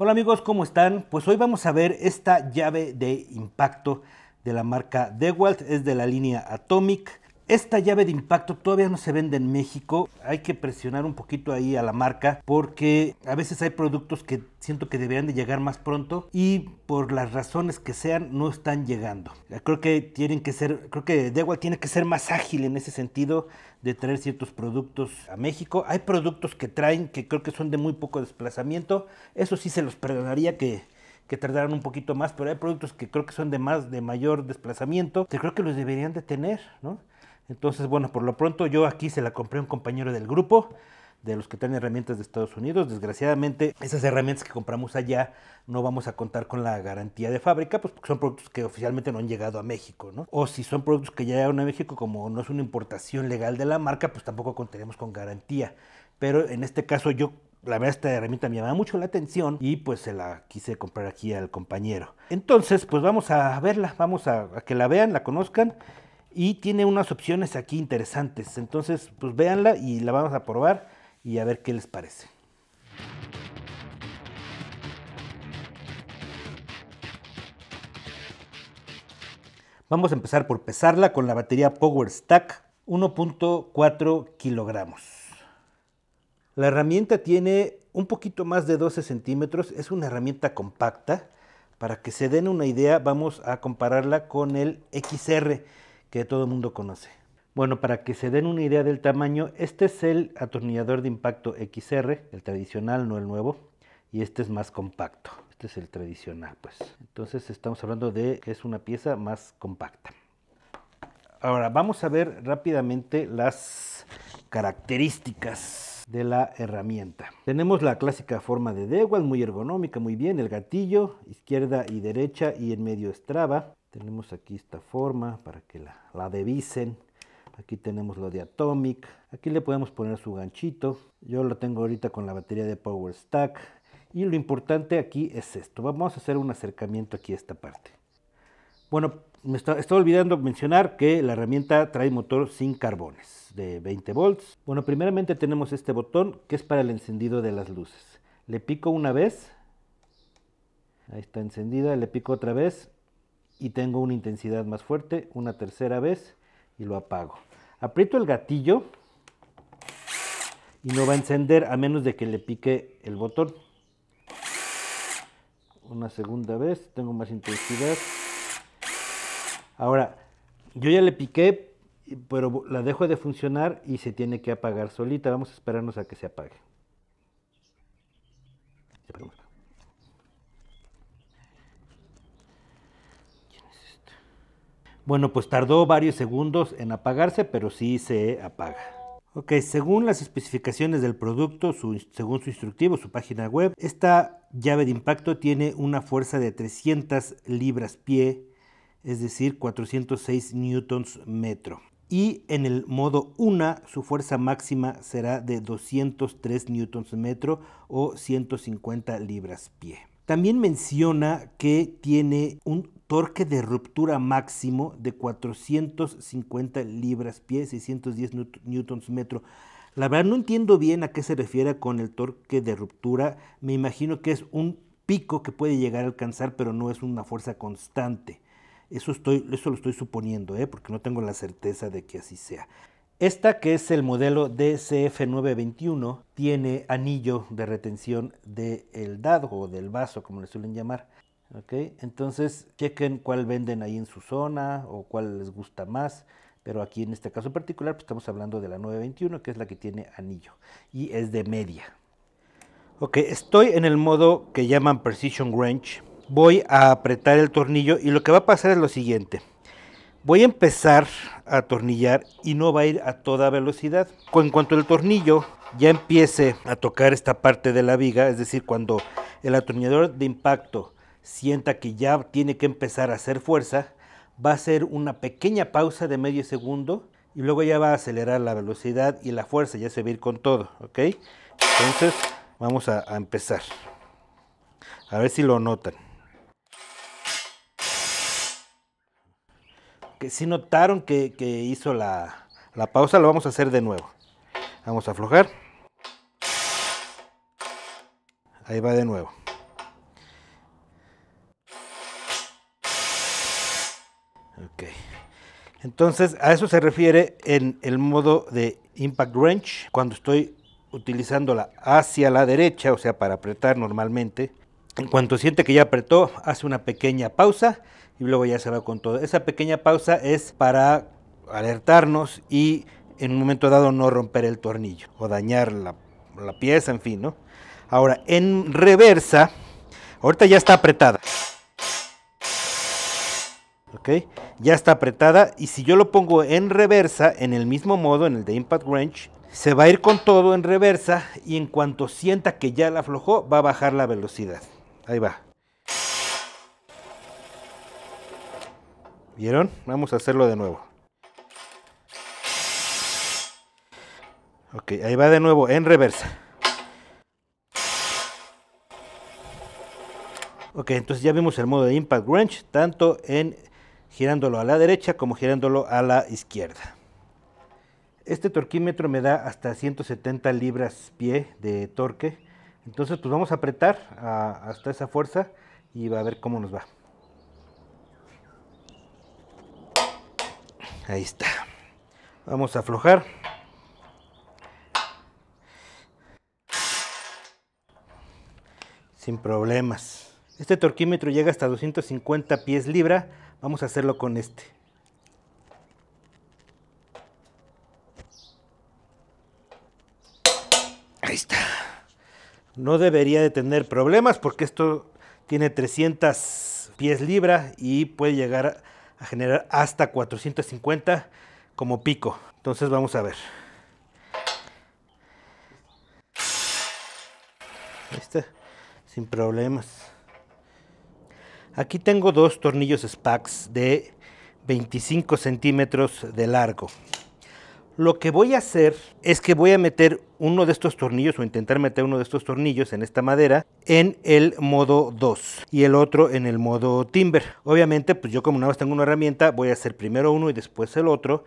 Hola amigos, ¿cómo están? Pues hoy vamos a ver esta llave de impacto de la marca DeWalt, es de la línea Atomic. Esta llave de impacto todavía no se vende en México. Hay que presionar un poquito ahí a la marca porque a veces hay productos que siento que deberían de llegar más pronto y por las razones que sean no están llegando. Creo que tienen que ser, creo que Dewalt tiene que ser más ágil en ese sentido de traer ciertos productos a México. Hay productos que traen que creo que son de muy poco desplazamiento. Eso sí se los perdonaría que que un poquito más, pero hay productos que creo que son de más de mayor desplazamiento, que creo que los deberían de tener, ¿no? Entonces, bueno, por lo pronto yo aquí se la compré a un compañero del grupo, de los que tienen herramientas de Estados Unidos. Desgraciadamente, esas herramientas que compramos allá no vamos a contar con la garantía de fábrica, pues porque son productos que oficialmente no han llegado a México, ¿no? O si son productos que ya llegaron a México, como no es una importación legal de la marca, pues tampoco contaremos con garantía. Pero en este caso yo la verdad esta herramienta me llamaba mucho la atención y pues se la quise comprar aquí al compañero. Entonces pues vamos a verla, vamos a que la vean, la conozcan y tiene unas opciones aquí interesantes. Entonces, pues véanla y la vamos a probar y a ver qué les parece. Vamos a empezar por pesarla con la batería Power Stack 1.4 kilogramos. La herramienta tiene un poquito más de 12 centímetros, es una herramienta compacta. Para que se den una idea, vamos a compararla con el XR que todo el mundo conoce. Bueno, para que se den una idea del tamaño, este es el atornillador de impacto XR, el tradicional, no el nuevo, y este es más compacto. Este es el tradicional, pues. Entonces estamos hablando de que es una pieza más compacta. Ahora vamos a ver rápidamente las características de la herramienta. Tenemos la clásica forma de Dewalt, muy ergonómica, muy bien, el gatillo, izquierda y derecha y en medio estraba. Tenemos aquí esta forma para que la, la devisen. Aquí tenemos lo de Atomic. Aquí le podemos poner su ganchito. Yo lo tengo ahorita con la batería de Power Stack. Y lo importante aquí es esto. Vamos a hacer un acercamiento aquí a esta parte. Bueno, me está, estaba olvidando mencionar que la herramienta trae motor sin carbones de 20 volts. Bueno, primeramente tenemos este botón que es para el encendido de las luces. Le pico una vez. Ahí está encendida. Le pico otra vez y tengo una intensidad más fuerte una tercera vez y lo apago. Aprieto el gatillo y no va a encender a menos de que le pique el botón. Una segunda vez, tengo más intensidad. Ahora, yo ya le piqué, pero la dejo de funcionar y se tiene que apagar solita. Vamos a esperarnos a que se apague. Bueno, pues tardó varios segundos en apagarse, pero sí se apaga. Ok, según las especificaciones del producto, según su instructivo, su página web, esta llave de impacto tiene una fuerza de 300 libras pie, es decir, 406 newtons metro. Y en el modo 1, su fuerza máxima será de 203 newtons metro o 150 libras pie. También menciona que tiene un torque de ruptura máximo de 450 libras pies, 610 newtons metro. La verdad no entiendo bien a qué se refiere con el torque de ruptura. Me imagino que es un pico que puede llegar a alcanzar, pero no es una fuerza constante. Eso, lo estoy suponiendo, ¿eh? porque no tengo la certeza de que así sea. Esta que es el modelo DCF921 tiene anillo de retención del dado o del vaso, como le suelen llamar. Ok, entonces, chequen cuál venden ahí en su zona o cuál les gusta más. Pero aquí en este caso particular, pues estamos hablando de la 921, que es la que tiene anillo y es de media. Ok, estoy en el modo que llaman Precision wrench Voy a apretar el tornillo y lo que va a pasar es lo siguiente. Voy a empezar a atornillar y no va a ir a toda velocidad. En cuanto el tornillo ya empiece a tocar esta parte de la viga, es decir, cuando el atornillador de impacto sienta que ya tiene que empezar a hacer fuerza, va a hacer una pequeña pausa de medio segundo y luego ya va a acelerar la velocidad y la fuerza, ya se va a ir con todo, ¿ok? Entonces vamos a, empezar. A ver si lo notan. Que si notaron que, que hizo la pausa, lo vamos a hacer de nuevo. Vamos a aflojar. Ahí va de nuevo. Ok. Entonces, a eso se refiere en el modo de impact wrench, cuando estoy la hacia la derecha, o sea, para apretar normalmente. En cuanto siente que ya apretó, hace una pequeña pausa y luego ya se va con todo. Esa pequeña pausa es para alertarnos y en un momento dado no romper el tornillo o dañar la, pieza, en fin, Ahora, en reversa, ahorita ya está apretada. Ya está apretada y si yo lo pongo en reversa, en el mismo modo, en el de Impact wrench, se va a ir con todo en reversa y en cuanto sienta que ya la aflojó, va a bajar la velocidad. Ahí va. ¿Vieron? Vamos a hacerlo de nuevo. Ok, ahí va de nuevo en reversa. Ok, entonces ya vimos el modo de Impact Wrench, tanto en girándolo a la derecha como girándolo a la izquierda. Este torquímetro me da hasta 170 libras pie de torque. Entonces pues vamos a apretar hasta esa fuerza y va a ver cómo nos va. Ahí está. Vamos a aflojar. Sin problemas. Este torquímetro llega hasta 250 pies libra Vamos a hacerlo con este. Ahí está. No debería de tener problemas porque esto tiene 300 pies libra y puede llegar a generar hasta 450 como pico. Entonces vamos a ver. Ahí está, sin problemas. Aquí tengo dos tornillos SPAX de 25 centímetros de largo. Lo que voy a hacer es que voy a meter uno de estos tornillos o intentar meter uno de estos tornillos en esta madera en el modo 2 y el otro en el modo timber. Obviamente pues yo como nada más tengo una herramienta voy a hacer primero uno y después el otro,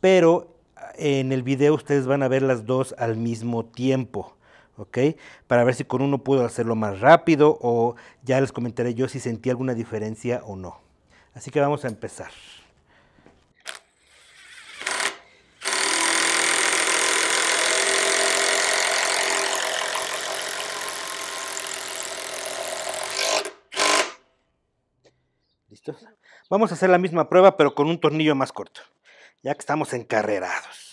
pero en el video ustedes van a ver las dos al mismo tiempo. Para ver si con uno puedo hacerlo más rápido o ya les comentaré yo si sentí alguna diferencia o no. Así que vamos a empezar. ¿Listos? Vamos a hacer la misma prueba pero con un tornillo más corto, ya que estamos encarrerados.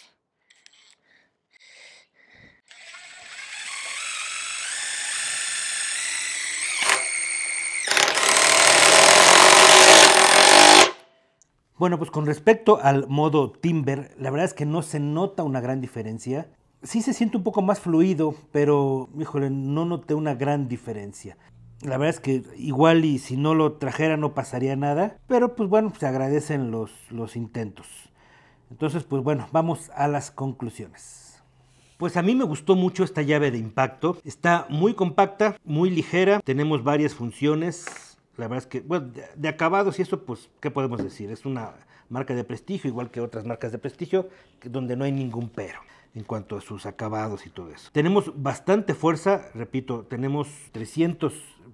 Bueno, pues con respecto al modo Timber, la verdad es que no se nota una gran diferencia. Sí se siente un poco más fluido, pero, híjole, no noté una gran diferencia. La verdad es que igual y si no lo trajera no pasaría nada, pero pues bueno, se agradecen los, los intentos. Entonces, pues bueno, vamos a las conclusiones. Pues a mí me gustó mucho esta llave de impacto. Está muy compacta, muy ligera, tenemos varias funciones, la verdad es que, bueno, de, acabados y eso, pues, ¿qué podemos decir? Es una marca de prestigio, igual que otras marcas de prestigio, donde no hay ningún pero en cuanto a sus acabados y todo eso. Tenemos bastante fuerza, repito, tenemos 300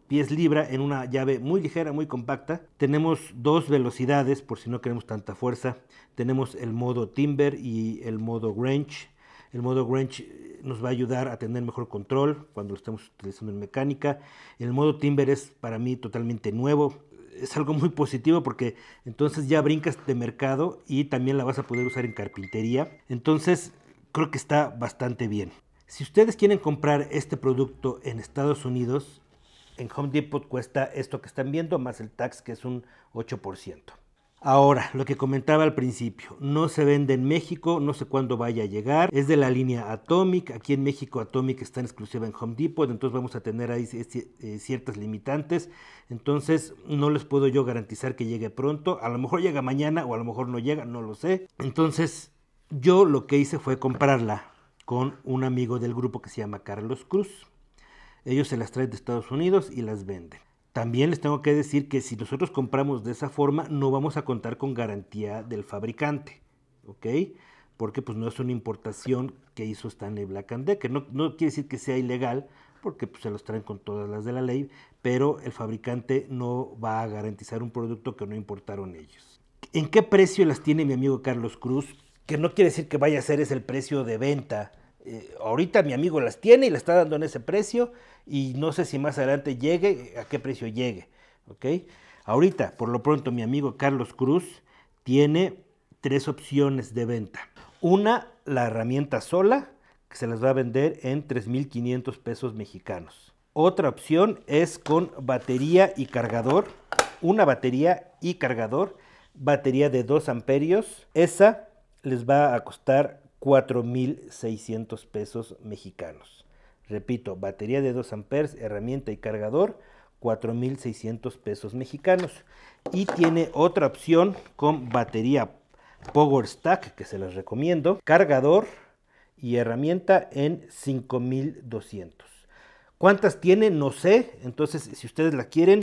pies libra en una llave muy ligera, muy compacta. Tenemos dos velocidades por si no queremos tanta fuerza. Tenemos el modo timber y el modo range el modo Grunge eh, nos va a ayudar a tener mejor control cuando lo estemos utilizando en mecánica. El modo timber es para mí totalmente nuevo. Es algo muy positivo porque entonces ya brincas de mercado y también la vas a poder usar en carpintería. Entonces creo que está bastante bien. Si ustedes quieren comprar este producto en Estados Unidos, en Home Depot cuesta esto que están viendo más el tax que es un 8%. Ahora, lo que comentaba al principio, no se vende en México, no sé cuándo vaya a llegar, es de la línea Atomic, aquí en México Atomic está en exclusiva en Home Depot, entonces vamos a tener ahí eh, ciertas limitantes, entonces no les puedo yo garantizar que llegue pronto, a lo mejor llega mañana o a lo mejor no llega, no lo sé. Entonces, yo lo que hice fue comprarla con un amigo del grupo que se llama Carlos Cruz. Ellos se las traen de Estados Unidos y las venden. También les tengo que decir que si nosotros compramos de esa forma, no vamos a contar con garantía del fabricante, ¿ok? Porque pues no es una importación que hizo Stanley Black and Decker. No, no quiere decir que sea ilegal, porque pues, se los traen con todas las de la ley, pero el fabricante no va a garantizar un producto que no importaron ellos. ¿En qué precio las tiene mi amigo Carlos Cruz? Que no quiere decir que vaya a ser es el precio de venta eh, ahorita mi amigo las tiene y las está dando en ese precio y no sé si más adelante llegue, a qué precio llegue. ¿okay? Ahorita, por lo pronto, mi amigo Carlos Cruz tiene tres opciones de venta. Una, la herramienta sola, que se las va a vender en 3.500 pesos mexicanos. Otra opción es con batería y cargador. Una batería y cargador. Batería de 2 amperios. Esa les va a costar 4.600 pesos mexicanos. Repito, batería de 2 amperes, herramienta y cargador, 4.600 pesos mexicanos. Y tiene otra opción con batería Power Stack, que se las recomiendo, cargador y herramienta en 5.200. ¿Cuántas tiene? No sé. Entonces, si ustedes la quieren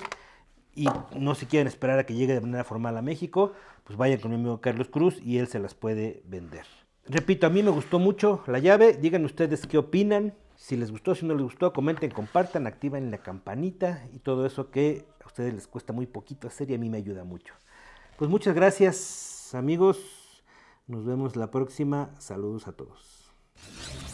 y no se quieren esperar a que llegue de manera formal a México, pues vayan con mi amigo Carlos Cruz y él se las puede vender. Repito, a mí me gustó mucho la llave. Digan ustedes qué opinan. Si les gustó, si no les gustó, comenten, compartan, activen la campanita y todo eso que a ustedes les cuesta muy poquito hacer y a mí me ayuda mucho. Pues muchas gracias amigos. Nos vemos la próxima. Saludos a todos.